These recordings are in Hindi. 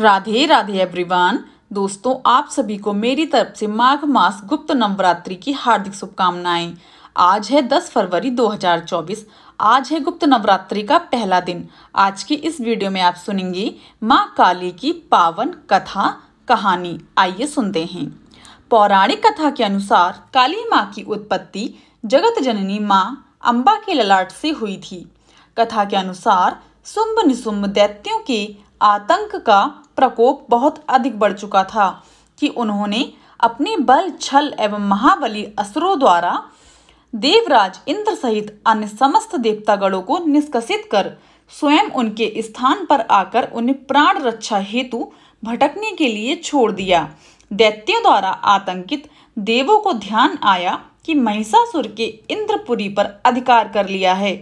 राधे राधे एवरीवन दोस्तों आप सभी को मेरी तरफ से माघ मास गुप्त नवरात्रि की हार्दिक शुभकामनाएं आज है 10 फरवरी 2024 आज है गुप्त नवरात्रि का पहला दिन आज की इस वीडियो में आप सुनेंगे माँ काली की पावन कथा कहानी आइए सुनते हैं पौराणिक कथा के अनुसार काली माँ की उत्पत्ति जगत जननी माँ अम्बा के ललाट से हुई थी कथा के अनुसार सुम्ब निशुम्ब दैत्यों के आतंक का प्रकोप बहुत अधिक बढ़ चुका था कि उन्होंने अपने बल छल एवं महाबली असुरों द्वारा देवराज इंद्र सहित अन्य समस्त देवतागणों को निष्कसित कर स्वयं उनके स्थान पर आकर उन्हें प्राण रक्षा हेतु भटकने के लिए छोड़ दिया दैत्यों द्वारा आतंकित देवों को ध्यान आया कि महिषासुर के इंद्रपुरी पर अधिकार कर लिया है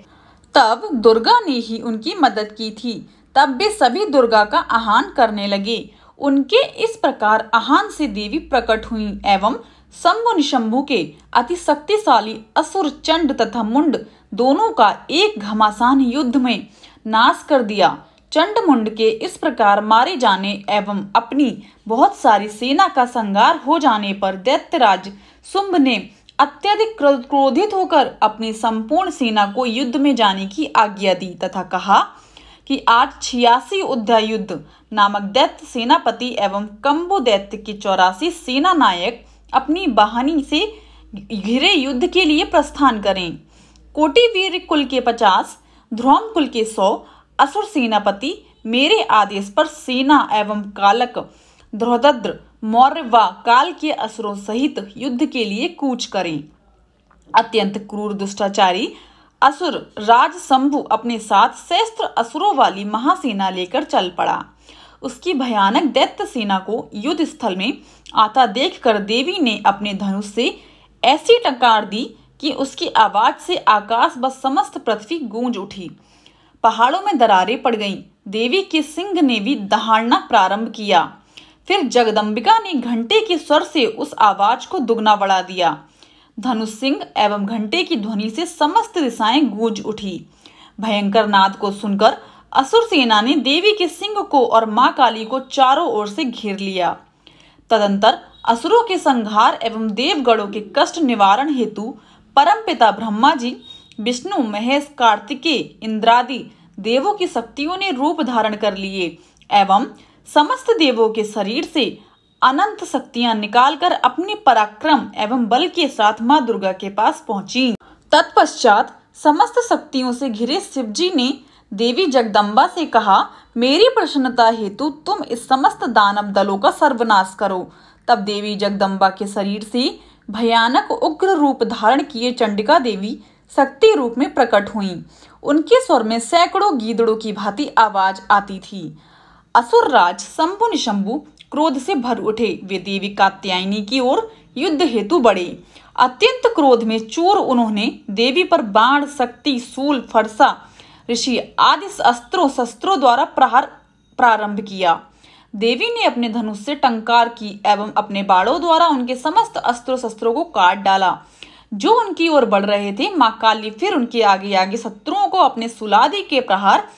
तब दुर्गा ने ही उनकी मदद की थी तब भी सभी दुर्गा का आहान करने लगे उनके इस प्रकार आहान से देवी प्रकट हुई एवं शंभु निशंभु के अति शक्तिशाली असुर चंड तथा मुंड दोनों का एक घमासान युद्ध में नाश कर दिया चंड मुंड के इस प्रकार मारे जाने एवं अपनी बहुत सारी सेना का संगार हो जाने पर दैत्यराज सुंभ ने अत्यधिक क्रोधित होकर अपनी संपूर्ण सेना को युद्ध में जाने की आज्ञा दी तथा कहा कि आज छियासी उद्यायुद्ध नामक दैत्य सेनापति एवं कम्बो दैत्य के चौरासी सेना नायक अपनी बहानी से घिरे युद्ध के लिए प्रस्थान करें कोटि वीर कुल के पचास ध्रोम कुल के सौ असुर सेनापति मेरे आदेश पर सेना एवं कालक ध्रोद्र मौर्य व काल के असुरों सहित युद्ध के लिए कूच करें अत्यंत क्रूर दुष्टाचारी असुर राज शंभु अपने साथ शस्त्र असुरों वाली महासेना लेकर चल पड़ा उसकी भयानक दैत्य सेना को युद्ध स्थल में आता देखकर देवी ने अपने धनुष से ऐसी टकार दी कि उसकी आवाज से आकाश व समस्त पृथ्वी गूंज उठी पहाड़ों में दरारें पड़ गईं देवी के सिंह ने भी दहाड़ना प्रारंभ किया फिर जगदम्बिका ने घंटे के स्वर से उस आवाज को दुगना बढ़ा दिया धनुष सिंह एवं घंटे की ध्वनि से समस्त दिशाएं गूंज उठी भयंकर नाद को सुनकर असुर सेना ने देवी के सिंह को और मां काली को चारों ओर से घेर लिया तदंतर असुरों के संहार एवं देवगढ़ों के कष्ट निवारण हेतु परमपिता ब्रह्मा जी विष्णु महेश कार्तिकेय इंद्रादि देवों की शक्तियों ने रूप धारण कर लिए एवं समस्त देवों के शरीर से अनंत शक्तियां निकालकर अपने पराक्रम एवं बल के साथ माँ दुर्गा के पास पहुंची तत्पश्चात समस्त शक्तियों से घिरे शिव जी ने देवी जगदम्बा से कहा मेरी प्रसन्नता हेतु तुम इस समस्त दानव दलों का सर्वनाश करो तब देवी जगदम्बा के शरीर से भयानक उग्र रूप धारण किए चंडिका देवी शक्ति रूप में प्रकट हुईं। उनके स्वर में सैकड़ों गीदड़ों की भांति आवाज आती थी असुर राज शंभु निशंभु क्रोध से भर उठे वे देवी कात्यायनी की ओर युद्ध हेतु बढ़े अत्यंत क्रोध में चूर उन्होंने देवी पर बाण शक्ति सूल फरसा ऋषि आदि अस्त्रों शस्त्रों द्वारा प्रहार प्रारंभ किया देवी ने अपने धनुष से टंकार की एवं अपने बाड़ों द्वारा उनके समस्त अस्त्रों शस्त्रों को काट डाला जो उनकी ओर बढ़ रहे थे माँ काली फिर उनके आगे आगे शत्रुओं को अपने सुलादी के प्रहार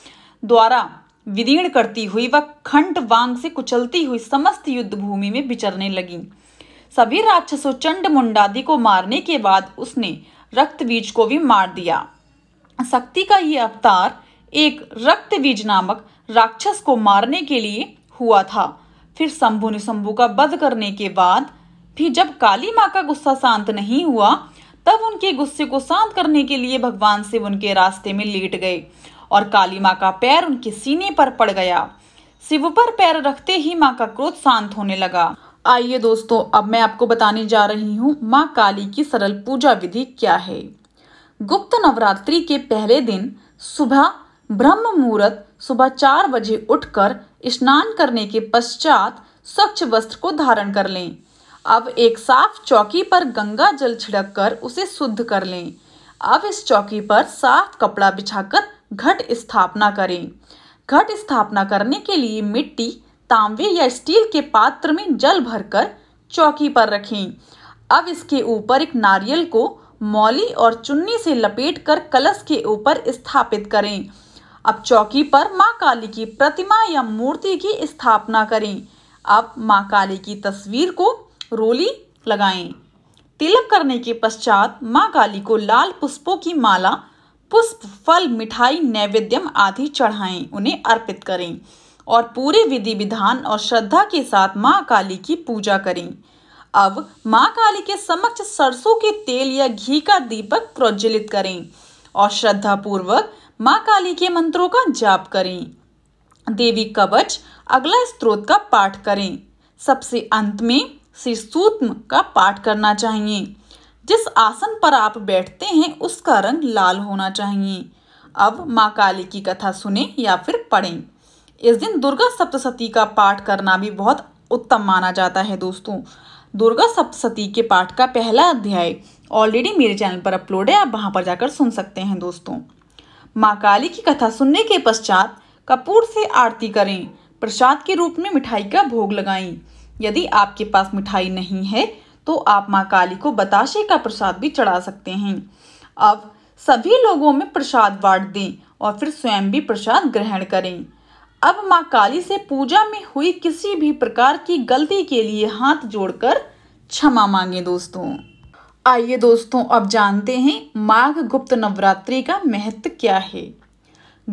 द्वारा विदीर्ण करती हुई व खंड वांग से कुचलती हुई समस्त युद्ध भूमि में विचरने लगी सभी राक्षसों चंड मुंडादी को मारने के बाद उसने बीज को भी मार दिया शक्ति का यह अवतार एक रक्त बीज नामक राक्षस को मारने के लिए हुआ था फिर शंभु ने शंभु का वध करने के बाद भी जब काली माँ का गुस्सा शांत नहीं हुआ तब उनके गुस्से को शांत करने के लिए भगवान शिव उनके रास्ते में लेट गए और काली माँ का पैर उनके सीने पर पड़ गया शिव पर पैर रखते ही माँ का क्रोध शांत होने लगा आइए दोस्तों अब मैं आपको बताने जा रही हूँ माँ काली की सरल पूजा विधि क्या है गुप्त नवरात्रि के पहले दिन सुबह ब्रह्म मुहूर्त सुबह चार बजे उठकर स्नान करने के पश्चात स्वच्छ वस्त्र को धारण कर लें अब एक साफ चौकी पर गंगा जल छिड़क कर उसे शुद्ध कर लें अब इस चौकी पर साफ कपड़ा बिछाकर घट स्थापना करें घट स्थापना करने के लिए मिट्टी तांबे या स्टील के पात्र में जल भरकर चौकी पर रखें अब इसके ऊपर एक नारियल को मौली और चुन्नी से लपेटकर कलश के ऊपर स्थापित करें अब चौकी पर माँ काली की प्रतिमा या मूर्ति की स्थापना करें अब माँ काली की तस्वीर को रोली लगाएं। तिलक करने के पश्चात माँ काली को लाल पुष्पों की माला पुष्प फल मिठाई नैवेद्यम आदि चढ़ाएं उन्हें अर्पित करें और पूरे विधि विधान और श्रद्धा के साथ माँ काली की पूजा करें अब माँ काली के समक्ष सरसों के तेल या घी का दीपक प्रज्वलित करें और श्रद्धा पूर्वक माँ काली के मंत्रों का जाप करें देवी कवच अगला स्त्रोत का पाठ करें सबसे अंत में श्री सूत्म का पाठ करना चाहिए जिस आसन पर आप बैठते हैं उसका रंग लाल होना चाहिए अब माँ काली की कथा सुने या फिर पढ़ें इस दिन दुर्गा सप्तशती का पाठ करना भी बहुत उत्तम माना जाता है दोस्तों दुर्गा सप्तशती के पाठ का पहला अध्याय ऑलरेडी मेरे चैनल पर अपलोड है आप वहाँ पर जाकर सुन सकते हैं दोस्तों माँ काली की कथा सुनने के पश्चात कपूर से आरती करें प्रसाद के रूप में मिठाई का भोग लगाएं यदि आपके पास मिठाई नहीं है तो आप माँ काली को बताशे का प्रसाद भी चढ़ा सकते हैं अब सभी लोगों में प्रसाद बांट दें और फिर स्वयं भी प्रसाद ग्रहण करें अब माँ काली से पूजा में हुई किसी भी प्रकार की गलती के लिए हाथ जोड़कर क्षमा मांगे दोस्तों आइए दोस्तों अब जानते हैं माघ गुप्त नवरात्रि का महत्व क्या है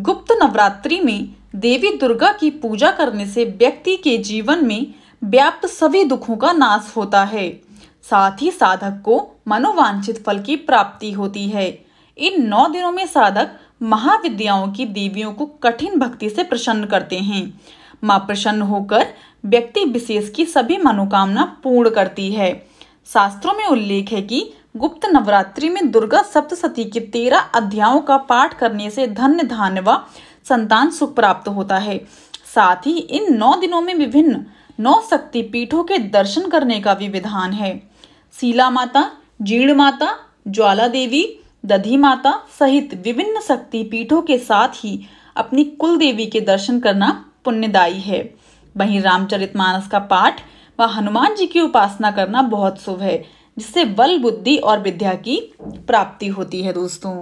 गुप्त नवरात्रि में देवी दुर्गा की पूजा करने से व्यक्ति के जीवन में व्याप्त सभी दुखों का नाश होता है साथ ही साधक को मनोवांछित फल की प्राप्ति होती है इन नौ दिनों में साधक महाविद्याओं की देवियों को कठिन भक्ति से प्रसन्न करते हैं माँ प्रसन्न होकर व्यक्ति विशेष की सभी मनोकामना पूर्ण करती है शास्त्रों में उल्लेख है कि गुप्त नवरात्रि में दुर्गा सप्तशती के तेरह अध्यायों का पाठ करने से धन्य धान्य व संतान सुख प्राप्त होता है साथ ही इन नौ दिनों में विभिन्न नौ शक्ति पीठों के दर्शन करने का भी विधान है सीला माता जीण माता ज्वाला देवी दधी माता सहित विभिन्न शक्ति पीठों के साथ ही अपनी कुल देवी के दर्शन करना पुण्यदायी है वहीं रामचरितमानस का पाठ व हनुमान जी की उपासना करना बहुत शुभ है जिससे बल बुद्धि और विद्या की प्राप्ति होती है दोस्तों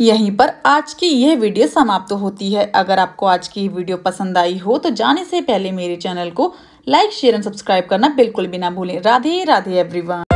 यहीं पर आज की यह वीडियो समाप्त तो होती है अगर आपको आज की वीडियो पसंद आई हो तो जाने से पहले मेरे चैनल को लाइक शेयर एंड सब्सक्राइब करना बिल्कुल भी ना भूलें राधे राधे एवरीवन